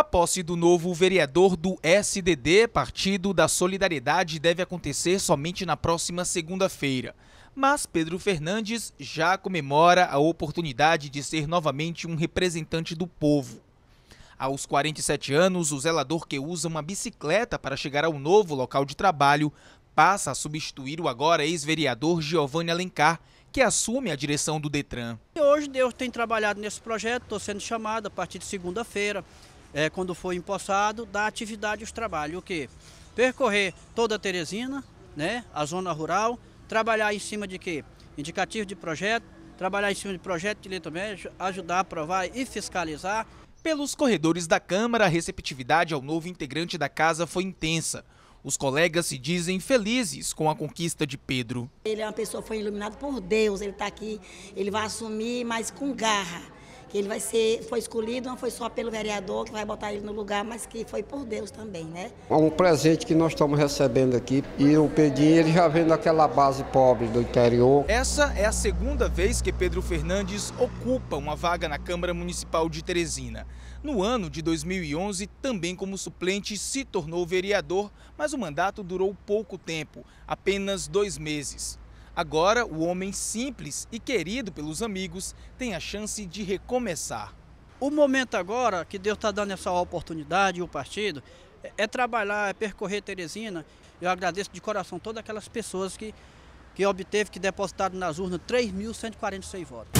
A posse do novo vereador do SDD, Partido da Solidariedade, deve acontecer somente na próxima segunda-feira. Mas Pedro Fernandes já comemora a oportunidade de ser novamente um representante do povo. Aos 47 anos, o zelador que usa uma bicicleta para chegar ao novo local de trabalho passa a substituir o agora ex-vereador Giovanni Alencar, que assume a direção do Detran. Hoje eu tenho trabalhado nesse projeto, estou sendo chamado a partir de segunda-feira é, quando for empossado, da atividade os trabalhos. O que? Percorrer toda a Teresina, né, a zona rural, trabalhar em cima de quê? Indicativo de projeto, trabalhar em cima de projeto de lei também, ajudar a aprovar e fiscalizar. Pelos corredores da Câmara, a receptividade ao novo integrante da casa foi intensa. Os colegas se dizem felizes com a conquista de Pedro. Ele é uma pessoa que foi iluminada por Deus, ele está aqui, ele vai assumir, mas com garra que ele vai ser, foi escolhido, não foi só pelo vereador que vai botar ele no lugar, mas que foi por Deus também, né? É um presente que nós estamos recebendo aqui e o Pedrinho ele já vem daquela base pobre do interior. Essa é a segunda vez que Pedro Fernandes ocupa uma vaga na Câmara Municipal de Teresina. No ano de 2011, também como suplente, se tornou vereador, mas o mandato durou pouco tempo, apenas dois meses. Agora, o homem simples e querido pelos amigos tem a chance de recomeçar. O momento agora que Deus está dando essa oportunidade, o partido, é, é trabalhar, é percorrer Teresina. Eu agradeço de coração todas aquelas pessoas que, que obteve, que depositaram nas urnas 3.146 votos.